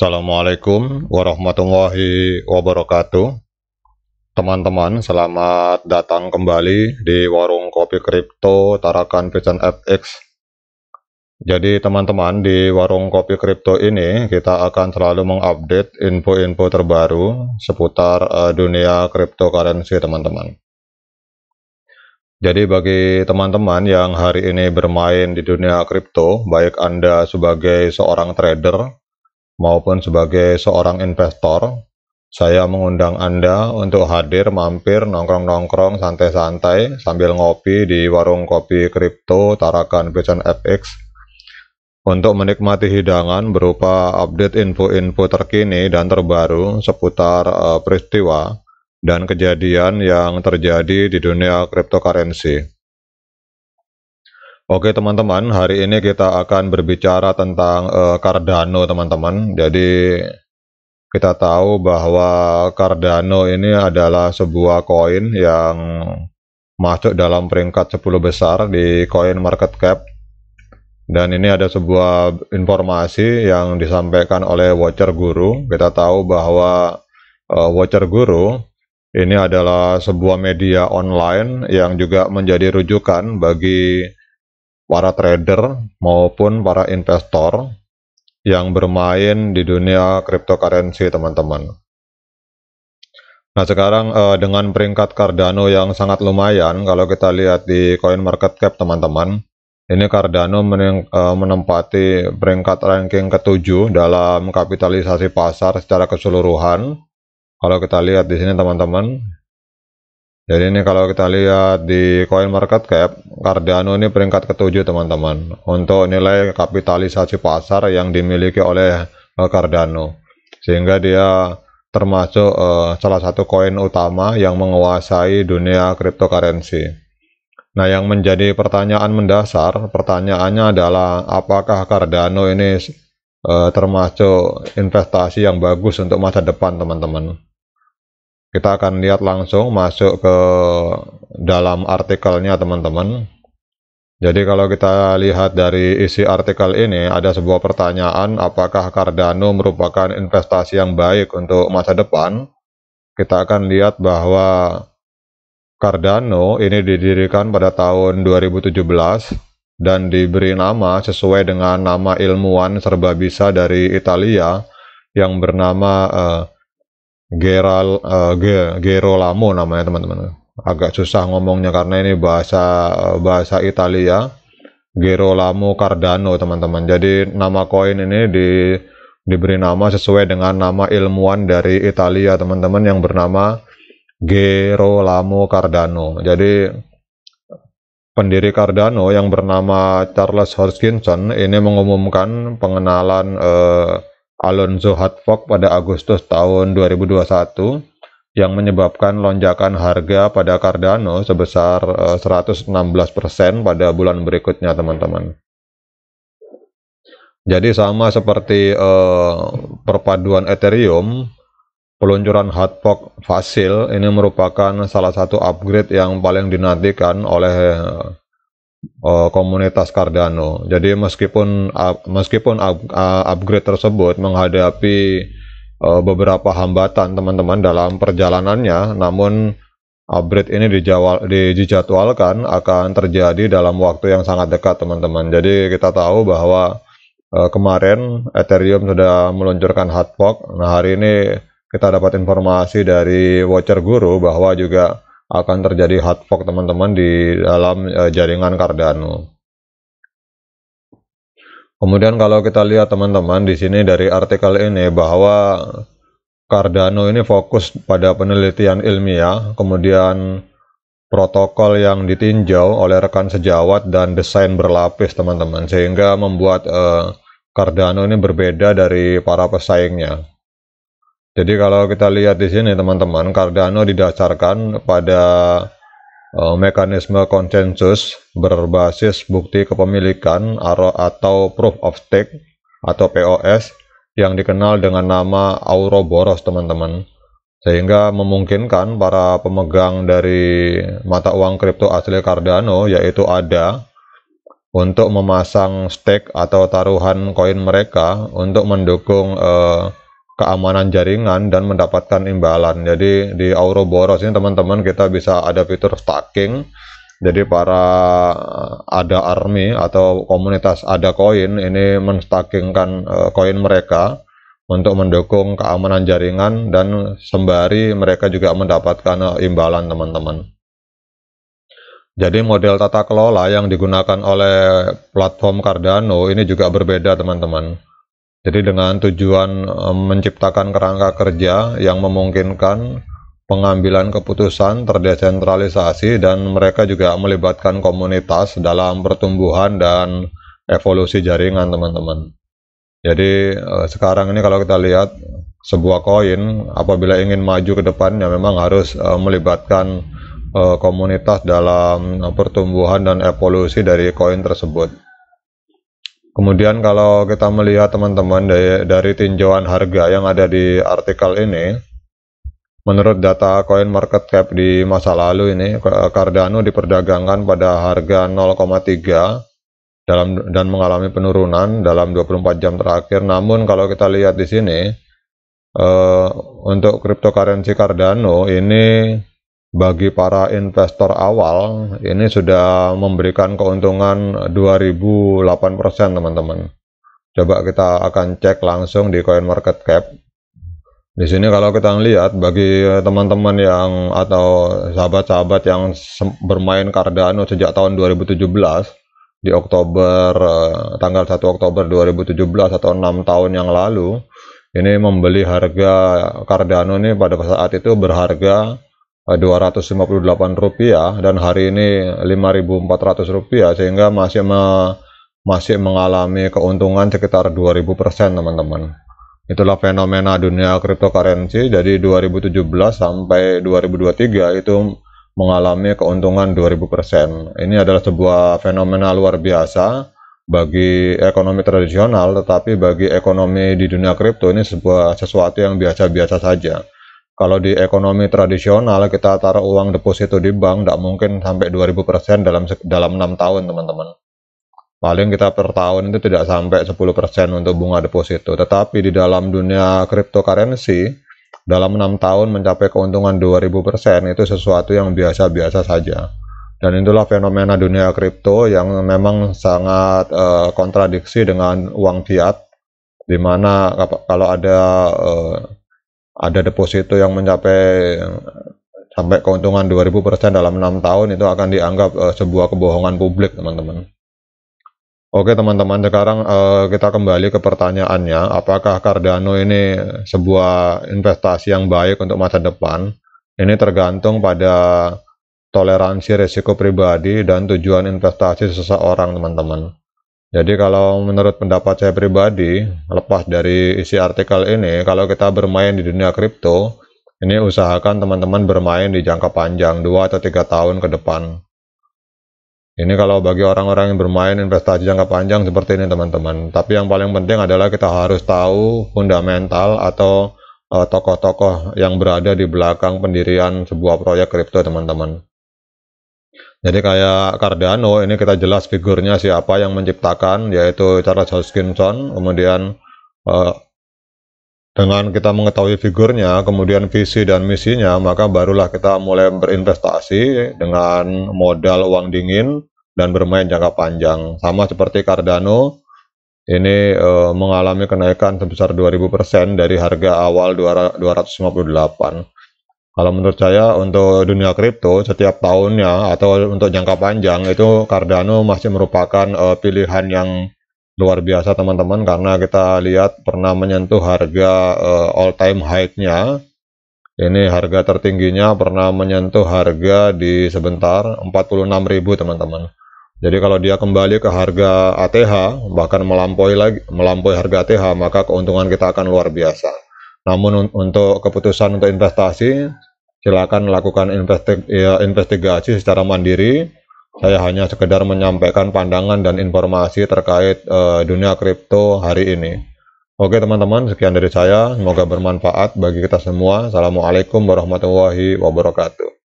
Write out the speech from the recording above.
Assalamualaikum warahmatullahi wabarakatuh. Teman-teman, selamat datang kembali di Warung Kopi Kripto Tarakan Vision FX. Jadi teman-teman, di Warung Kopi Kripto ini kita akan selalu mengupdate info-info terbaru seputar uh, dunia cryptocurrency teman-teman. Jadi bagi teman-teman yang hari ini bermain di dunia kripto, baik Anda sebagai seorang trader maupun sebagai seorang investor, saya mengundang Anda untuk hadir mampir nongkrong-nongkrong santai-santai sambil ngopi di warung kopi kripto Tarakan Vision FX untuk menikmati hidangan berupa update info-info terkini dan terbaru seputar eh, peristiwa dan kejadian yang terjadi di dunia cryptocurrency. Oke teman-teman, hari ini kita akan berbicara tentang uh, Cardano teman-teman. Jadi kita tahu bahwa Cardano ini adalah sebuah koin yang masuk dalam peringkat 10 besar di Coin Market Cap. Dan ini ada sebuah informasi yang disampaikan oleh Watcher Guru. Kita tahu bahwa uh, Watcher Guru ini adalah sebuah media online yang juga menjadi rujukan bagi para trader maupun para investor yang bermain di dunia cryptocurrency teman-teman. Nah sekarang eh, dengan peringkat Cardano yang sangat lumayan kalau kita lihat di Coin Market Cap teman-teman, ini Cardano eh, menempati peringkat ranking ketujuh dalam kapitalisasi pasar secara keseluruhan. Kalau kita lihat di sini teman-teman, jadi ini kalau kita lihat di coin market cap Cardano ini peringkat ketujuh teman-teman untuk nilai kapitalisasi pasar yang dimiliki oleh eh, Cardano sehingga dia termasuk uh, salah satu koin utama yang menguasai dunia cryptocurrency. Nah, yang menjadi pertanyaan mendasar, pertanyaannya adalah apakah Cardano ini uh, termasuk investasi yang bagus untuk masa depan, teman-teman? kita akan lihat langsung masuk ke dalam artikelnya teman-teman jadi kalau kita lihat dari isi artikel ini ada sebuah pertanyaan apakah Cardano merupakan investasi yang baik untuk masa depan kita akan lihat bahwa Cardano ini didirikan pada tahun 2017 dan diberi nama sesuai dengan nama ilmuwan serba bisa dari Italia yang bernama uh, Geral uh, Gerolamo namanya teman-teman. Agak susah ngomongnya karena ini bahasa eh, bahasa Italia. Gerolamo Cardano teman-teman. Jadi nama koin ini di diberi nama sesuai dengan nama ilmuwan dari Italia teman-teman yang bernama Gerolamo Cardano. Jadi pendiri Cardano yang bernama Charles Hoskinson ini mengumumkan pengenalan eh, Alonso Hartford pada Agustus tahun 2021 yang menyebabkan lonjakan harga pada Cardano sebesar 116% eh, pada bulan berikutnya teman-teman. Jadi sama seperti eh, perpaduan Ethereum, peluncuran hard fork Fasil ini merupakan salah satu upgrade yang paling dinantikan oleh eh, uh, komunitas Cardano. Jadi meskipun uh, meskipun up, uh, upgrade tersebut menghadapi uh, beberapa hambatan teman-teman dalam perjalanannya, namun upgrade ini dijawal, dijadwalkan akan terjadi dalam waktu yang sangat dekat teman-teman. Jadi kita tahu bahwa uh, kemarin Ethereum sudah meluncurkan hard fork. Nah hari ini kita dapat informasi dari Watcher Guru bahwa juga akan terjadi hard fork teman-teman di dalam uh, jaringan Cardano. Kemudian kalau kita lihat teman-teman di sini dari artikel ini bahwa Cardano ini fokus pada penelitian ilmiah, kemudian protokol yang ditinjau oleh rekan sejawat dan desain berlapis teman-teman sehingga membuat uh, Cardano ini berbeda dari para pesaingnya. Jadi kalau kita lihat di sini teman-teman, Cardano didasarkan pada uh, mekanisme konsensus berbasis bukti kepemilikan atau proof of stake atau POS yang dikenal dengan nama Auroboros teman-teman. Sehingga memungkinkan para pemegang dari mata uang kripto asli Cardano yaitu ADA untuk memasang stake atau taruhan koin mereka untuk mendukung uh, keamanan jaringan dan mendapatkan imbalan. Jadi di Auroboros ini teman-teman kita bisa ada fitur stacking. Jadi para eh, ada army atau komunitas ada koin ini menstakingkan eh, koin uh, mereka untuk mendukung keamanan jaringan dan sembari mereka juga mendapatkan uh, imbalan teman-teman. Jadi model tata kelola yang digunakan oleh platform Cardano ini juga berbeda teman-teman. Jadi dengan tujuan eh, menciptakan kerangka kerja yang memungkinkan pengambilan keputusan terdesentralisasi dan mereka juga melibatkan komunitas dalam pertumbuhan dan evolusi jaringan teman-teman. Jadi eh, sekarang ini kalau kita lihat sebuah koin apabila ingin maju ke depannya memang harus eh, melibatkan komunitas dalam pertumbuhan dan evolusi dari koin tersebut. Kemudian kalau kita melihat teman-teman dari, dari tinjauan harga yang ada di artikel ini, menurut data coin market cap di masa lalu ini, Cardano diperdagangkan pada harga 0,3 dalam dan mengalami penurunan dalam 24 jam terakhir. Namun kalau kita lihat di sini, uh, untuk cryptocurrency Cardano ini bagi para investor awal ini sudah memberikan keuntungan 2008% teman-teman. Coba kita akan cek langsung di Coin Market Cap. Di sini kalau kita lihat bagi teman-teman yang atau sahabat-sahabat yang bermain Cardano sejak tahun 2017 di Oktober eh, tanggal 1 Oktober 2017 atau 6 tahun yang lalu ini membeli harga Cardano ini pada saat itu berharga 258 eh, rupiah dan hari ini 5.400 rupiah sehingga masih me masih mengalami keuntungan sekitar 2000 persen teman-teman itulah fenomena dunia cryptocurrency jadi 2017 sampai 2023 itu mengalami keuntungan 2000 persen ini adalah sebuah fenomena luar biasa bagi ekonomi tradisional tetapi bagi ekonomi di dunia kripto ini sebuah sesuatu yang biasa-biasa saja kalau di ekonomi tradisional kita taruh uang deposito di bank tidak mungkin sampai 2000% persen dalam dalam enam tahun, teman-teman. Paling kita per tahun itu tidak sampai 10% persen untuk bunga deposito. Tetapi di dalam dunia cryptocurrency, dalam enam tahun mencapai keuntungan 2000% persen itu sesuatu yang biasa-biasa saja. Dan itulah fenomena dunia kripto yang memang sangat uh, kontradiksi dengan uang fiat, di mana kalau ada uh, ada deposito yang mencapai sampai keuntungan 2000% dalam 6 tahun itu akan dianggap uh, sebuah kebohongan publik teman-teman. Oke teman-teman sekarang uh, kita kembali ke pertanyaannya apakah Cardano ini sebuah investasi yang baik untuk masa depan? Ini tergantung pada toleransi risiko pribadi dan tujuan investasi seseorang teman-teman. Jadi kalau menurut pendapat saya pribadi, lepas dari isi artikel ini, kalau kita bermain di dunia kripto, ini usahakan teman-teman bermain di jangka panjang 2 atau 3 tahun ke depan. Ini kalau bagi orang-orang yang bermain investasi jangka panjang seperti ini teman-teman. Tapi yang paling penting adalah kita harus tahu fundamental atau eh, tokoh-tokoh uh, yang berada di belakang pendirian sebuah proyek kripto teman-teman. Jadi kayak Cardano ini kita jelas figurnya siapa yang menciptakan yaitu Charles Hoskinson. Kemudian uh, dengan kita mengetahui figurnya, kemudian visi dan misinya, maka barulah kita mulai berinvestasi dengan modal uang dingin dan bermain jangka panjang. Sama seperti Cardano ini uh, mengalami kenaikan sebesar 2000% dari harga awal 258. Kalau menurut saya untuk dunia kripto setiap tahunnya atau untuk jangka panjang itu Cardano masih merupakan uh, pilihan yang luar biasa teman-teman karena kita lihat pernah menyentuh harga uh, eh, all time high-nya. Ini harga tertingginya pernah menyentuh harga di sebentar 46.000 teman-teman. Jadi kalau dia kembali ke harga ATH bahkan melampaui lagi melampaui harga ATH maka keuntungan kita akan luar biasa. Namun untuk keputusan untuk investasi silakan lakukan ya, investigasi secara mandiri. Saya hanya sekedar menyampaikan pandangan dan informasi terkait uh, dunia kripto hari ini. Oke teman-teman, sekian dari saya. Semoga bermanfaat bagi kita semua. Assalamualaikum warahmatullahi wabarakatuh.